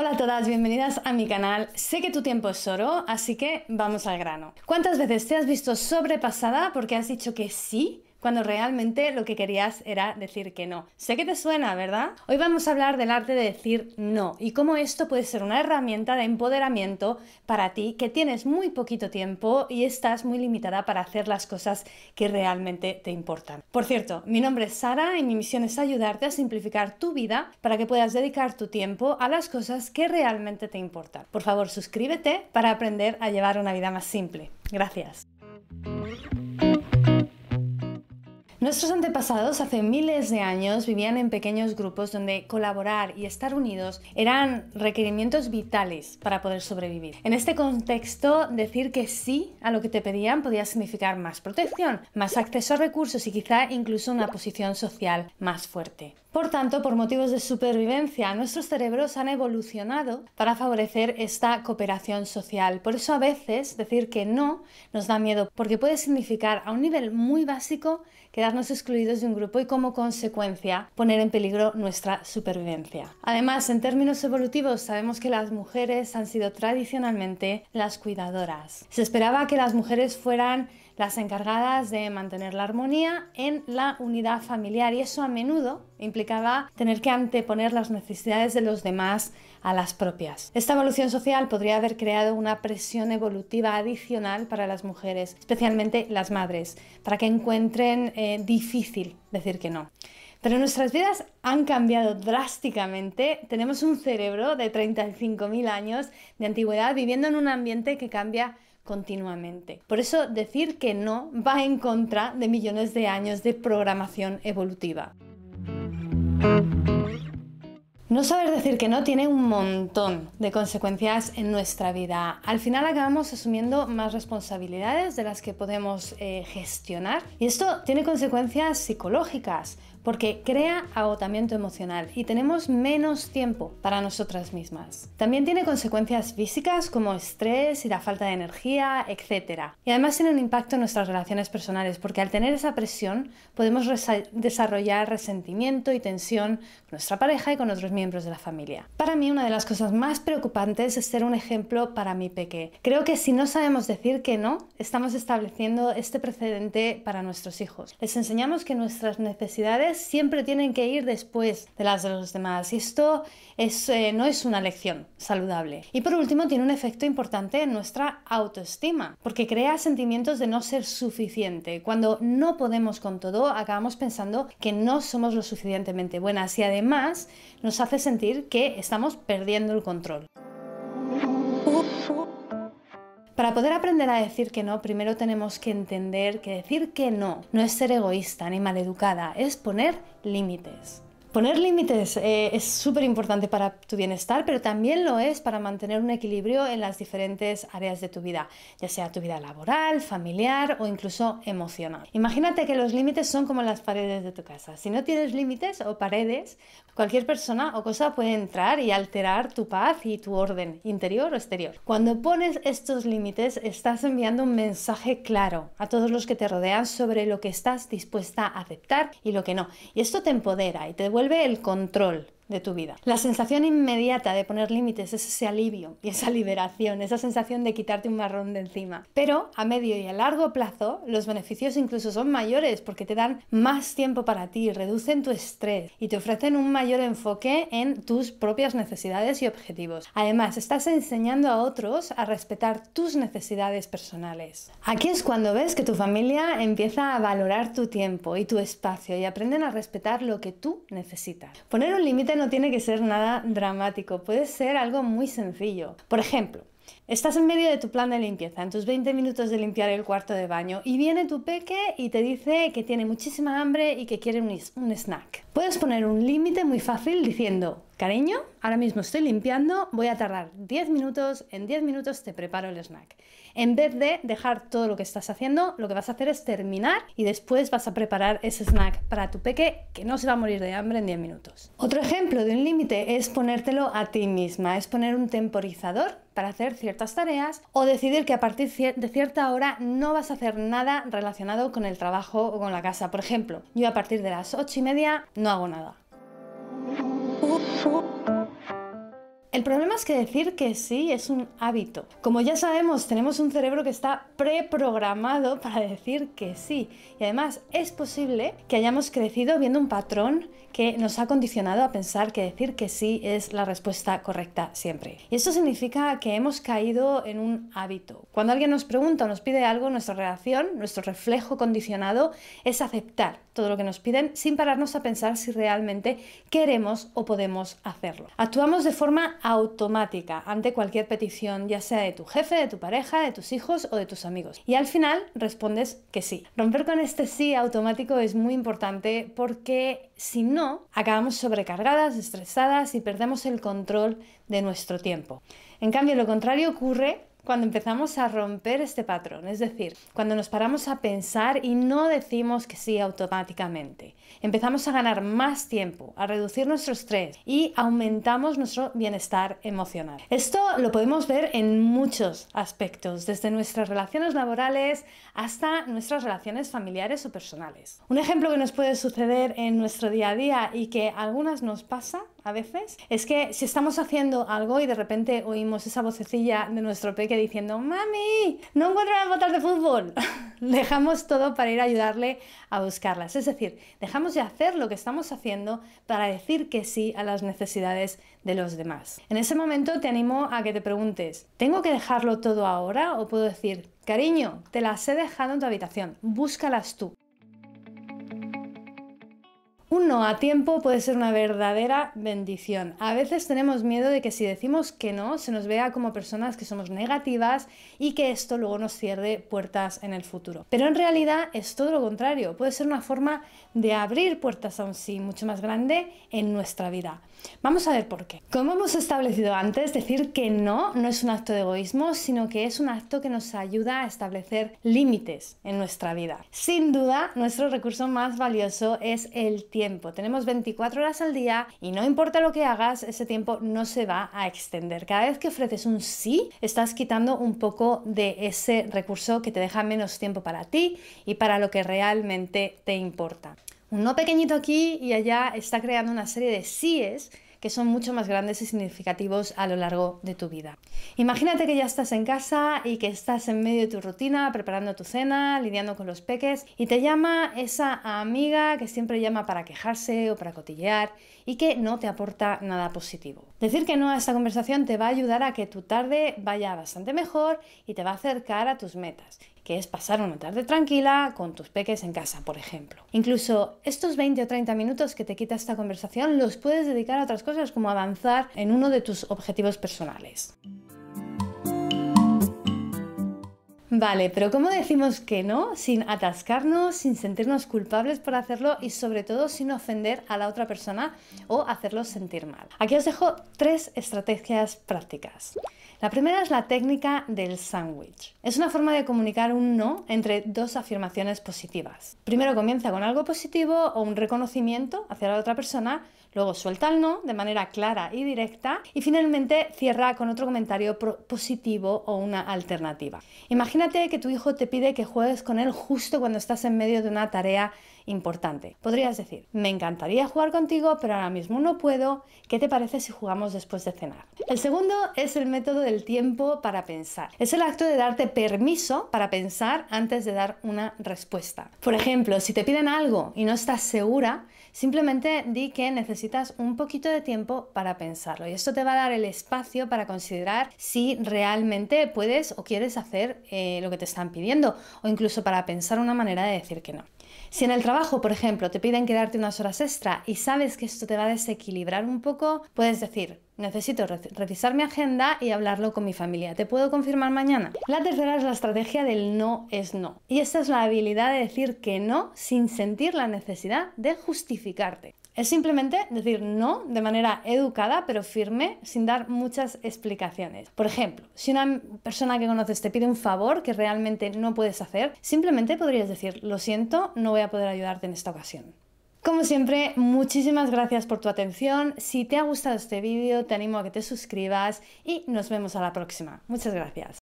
Hola a todas, bienvenidas a mi canal. Sé que tu tiempo es oro, así que vamos al grano. ¿Cuántas veces te has visto sobrepasada porque has dicho que sí cuando realmente lo que querías era decir que no. Sé que te suena, ¿verdad? Hoy vamos a hablar del arte de decir no y cómo esto puede ser una herramienta de empoderamiento para ti que tienes muy poquito tiempo y estás muy limitada para hacer las cosas que realmente te importan. Por cierto, mi nombre es Sara y mi misión es ayudarte a simplificar tu vida para que puedas dedicar tu tiempo a las cosas que realmente te importan. Por favor, suscríbete para aprender a llevar una vida más simple. Gracias. Nuestros antepasados hace miles de años vivían en pequeños grupos donde colaborar y estar unidos eran requerimientos vitales para poder sobrevivir. En este contexto, decir que sí a lo que te pedían podía significar más protección, más acceso a recursos y quizá incluso una posición social más fuerte. Por tanto, por motivos de supervivencia, nuestros cerebros han evolucionado para favorecer esta cooperación social. Por eso a veces decir que no nos da miedo, porque puede significar a un nivel muy básico quedarnos excluidos de un grupo y como consecuencia poner en peligro nuestra supervivencia. Además, en términos evolutivos, sabemos que las mujeres han sido tradicionalmente las cuidadoras. Se esperaba que las mujeres fueran las encargadas de mantener la armonía en la unidad familiar y eso a menudo implicaba tener que anteponer las necesidades de los demás a las propias. Esta evolución social podría haber creado una presión evolutiva adicional para las mujeres, especialmente las madres, para que encuentren eh, difícil decir que no. Pero nuestras vidas han cambiado drásticamente. Tenemos un cerebro de 35.000 años de antigüedad viviendo en un ambiente que cambia continuamente. Por eso decir que no va en contra de millones de años de programación evolutiva. No saber decir que no tiene un montón de consecuencias en nuestra vida. Al final acabamos asumiendo más responsabilidades de las que podemos eh, gestionar y esto tiene consecuencias psicológicas porque crea agotamiento emocional y tenemos menos tiempo para nosotras mismas. También tiene consecuencias físicas como estrés y la falta de energía, etc. Y además tiene un impacto en nuestras relaciones personales porque al tener esa presión podemos desarrollar resentimiento y tensión con nuestra pareja y con otros miembros de la familia. Para mí una de las cosas más preocupantes es ser un ejemplo para mi peque. Creo que si no sabemos decir que no, estamos estableciendo este precedente para nuestros hijos. Les enseñamos que nuestras necesidades siempre tienen que ir después de las de los demás y esto eh, no es una lección saludable. Y por último, tiene un efecto importante en nuestra autoestima, porque crea sentimientos de no ser suficiente. Cuando no podemos con todo, acabamos pensando que no somos lo suficientemente buenas y además nos hace sentir que estamos perdiendo el control. Para poder aprender a decir que no, primero tenemos que entender que decir que no no es ser egoísta ni maleducada, es poner límites. Poner límites eh, es súper importante para tu bienestar, pero también lo es para mantener un equilibrio en las diferentes áreas de tu vida, ya sea tu vida laboral, familiar o incluso emocional. Imagínate que los límites son como las paredes de tu casa. Si no tienes límites o paredes, cualquier persona o cosa puede entrar y alterar tu paz y tu orden interior o exterior. Cuando pones estos límites, estás enviando un mensaje claro a todos los que te rodean sobre lo que estás dispuesta a aceptar y lo que no. Y esto te empodera y te vuelve devuelve el control de tu vida. La sensación inmediata de poner límites es ese alivio y esa liberación, esa sensación de quitarte un marrón de encima. Pero a medio y a largo plazo los beneficios incluso son mayores porque te dan más tiempo para ti, reducen tu estrés y te ofrecen un mayor enfoque en tus propias necesidades y objetivos. Además, estás enseñando a otros a respetar tus necesidades personales. Aquí es cuando ves que tu familia empieza a valorar tu tiempo y tu espacio y aprenden a respetar lo que tú necesitas. Poner un límite no tiene que ser nada dramático, puede ser algo muy sencillo. Por ejemplo, Estás en medio de tu plan de limpieza, en tus 20 minutos de limpiar el cuarto de baño, y viene tu peque y te dice que tiene muchísima hambre y que quiere un, snack. Puedes poner un límite muy fácil diciendo, cariño, ahora mismo estoy limpiando, voy a tardar 10 minutos, en 10 minutos te preparo el snack. En vez de dejar todo lo que estás haciendo, lo que vas a hacer es terminar y después vas a preparar ese snack para tu peque que no se va a morir de hambre en 10 minutos. Otro ejemplo de un límite es ponértelo a ti misma, es poner un temporizador para hacer ciertas tareas o decidir que a partir de cierta hora no vas a hacer nada relacionado con el trabajo o con la casa. Por ejemplo, yo a partir de las 8 y media no hago nada. El problema es que decir que sí es un hábito. Como ya sabemos, tenemos un cerebro que está preprogramado para decir que sí. Y además es posible que hayamos crecido viendo un patrón que nos ha condicionado a pensar que decir que sí es la respuesta correcta siempre. Y eso significa que hemos caído en un hábito. Cuando alguien nos pregunta o nos pide algo, nuestra reacción, nuestro reflejo condicionado es aceptar todo lo que nos piden sin pararnos a pensar si realmente queremos o podemos hacerlo. Actuamos de forma automática ante cualquier petición, ya sea de tu jefe, de tu pareja, de tus hijos o de tus amigos. Y al final respondes que sí. Romper con este sí automático es muy importante porque si no, acabamos sobrecargadas, estresadas y perdemos el control de nuestro tiempo. En cambio, lo contrario ocurre cuando empezamos a romper este patrón, es decir, cuando nos paramos a pensar y no decimos que sí automáticamente. Empezamos a ganar más tiempo, a reducir nuestro estrés y aumentamos nuestro bienestar emocional. Esto lo podemos ver en muchos aspectos, desde nuestras relaciones laborales hasta nuestras relaciones familiares o personales. Un ejemplo que nos puede suceder en nuestro día a día y que a algunas nos pasa a veces, es que si estamos haciendo algo y de repente oímos esa vocecilla de nuestro peque diciendo, mami, no encuentro las botas de fútbol, dejamos todo para ir a ayudarle a buscarlas. Es decir, dejamos de hacer lo que estamos haciendo para decir que sí a las necesidades de los demás. En ese momento te animo a que te preguntes, ¿tengo que dejarlo todo ahora o puedo decir, cariño, te las he dejado en tu habitación, búscalas tú? Un no a tiempo puede ser una verdadera bendición. A veces tenemos miedo de que si decimos que no, se nos vea como personas que somos negativas y que esto luego nos cierre puertas en el futuro. Pero en realidad es todo lo contrario. Puede ser una forma de abrir puertas aún sí mucho más grande en nuestra vida. Vamos a ver por qué. Como hemos establecido antes, decir que no no es un acto de egoísmo, sino que es un acto que nos ayuda a establecer límites en nuestra vida. Sin duda, nuestro recurso más valioso es el tiempo tenemos 24 horas al día y no importa lo que hagas, ese tiempo no se va a extender. Cada vez que ofreces un sí, estás quitando un poco de ese recurso que te deja menos tiempo para ti y para lo que realmente te importa. Un no pequeñito aquí y allá está creando una serie de síes que son mucho más grandes y significativos a lo largo de tu vida. Imagínate que ya estás en casa y que estás en medio de tu rutina, preparando tu cena, lidiando con los peques, y te llama esa amiga que siempre llama para quejarse o para cotillear y que no te aporta nada positivo. Decir que no a esta conversación te va a ayudar a que tu tarde vaya bastante mejor y te va a acercar a tus metas que es pasar una tarde tranquila con tus peques en casa, por ejemplo. Incluso estos 20 o 30 minutos que te quita esta conversación los puedes dedicar a otras cosas como avanzar en uno de tus objetivos personales. Vale, pero ¿cómo decimos que no sin atascarnos, sin sentirnos culpables por hacerlo y sobre todo sin ofender a la otra persona o hacerlos sentir mal? Aquí os dejo tres estrategias prácticas. La primera es la técnica del sándwich. Es una forma de comunicar un no entre dos afirmaciones positivas. Primero comienza con algo positivo o un reconocimiento hacia la otra persona, luego suelta el no de manera clara y directa y finalmente cierra con otro comentario positivo o una alternativa. Imagínate que tu hijo te pide que juegues con él justo cuando estás en medio de una tarea importante. Podrías decir, me encantaría jugar contigo, pero ahora mismo no puedo. ¿Qué te parece si jugamos después de cenar? El segundo es el método del tiempo para pensar. Es el acto de darte permiso para pensar antes de dar una respuesta. Por ejemplo, si te piden algo y no estás segura, simplemente di que necesitas un poquito de tiempo para pensarlo. Y esto te va a dar el espacio para considerar si realmente puedes o quieres hacer eh, lo que te están pidiendo o incluso para pensar una manera de decir que no. Si en el trabajo, por ejemplo, te piden quedarte unas horas extra y sabes que esto te va a desequilibrar un poco, puedes decir, necesito revisar mi agenda y hablarlo con mi familia. ¿Te puedo confirmar mañana? La tercera es la estrategia del no es no. Y esta es la habilidad de decir que no sin sentir la necesidad de justificarte. Es simplemente decir no de manera educada pero firme sin dar muchas explicaciones. Por ejemplo, si una persona que conoces te pide un favor que realmente no puedes hacer, simplemente podrías decir lo siento, no voy a poder ayudarte en esta ocasión. Como siempre, muchísimas gracias por tu atención. Si te ha gustado este vídeo, te animo a que te suscribas y nos vemos a la próxima. Muchas gracias.